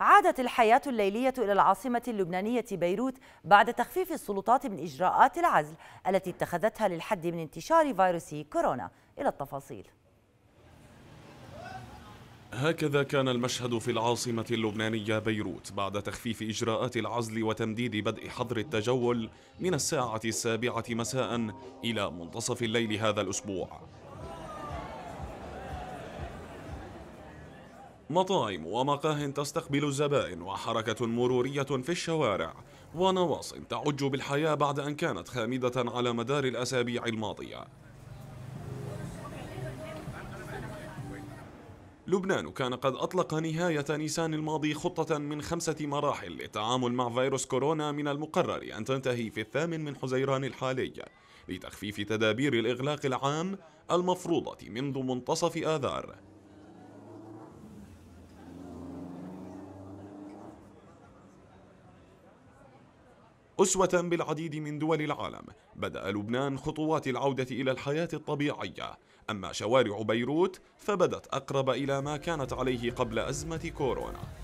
عادت الحياة الليلية إلى العاصمة اللبنانية بيروت بعد تخفيف السلطات من إجراءات العزل التي اتخذتها للحد من انتشار فيروس كورونا إلى التفاصيل هكذا كان المشهد في العاصمة اللبنانية بيروت بعد تخفيف إجراءات العزل وتمديد بدء حظر التجول من الساعة السابعة مساء إلى منتصف الليل هذا الأسبوع مطاعم ومقاه تستقبل الزبائن وحركة مرورية في الشوارع ونواص تعج بالحياة بعد أن كانت خامدة على مدار الأسابيع الماضية لبنان كان قد أطلق نهاية نيسان الماضي خطة من خمسة مراحل للتعامل مع فيروس كورونا من المقرر أن تنتهي في الثامن من حزيران الحالي لتخفيف تدابير الإغلاق العام المفروضة منذ منتصف آذار أسوة بالعديد من دول العالم بدأ لبنان خطوات العودة إلى الحياة الطبيعية أما شوارع بيروت فبدت أقرب إلى ما كانت عليه قبل أزمة كورونا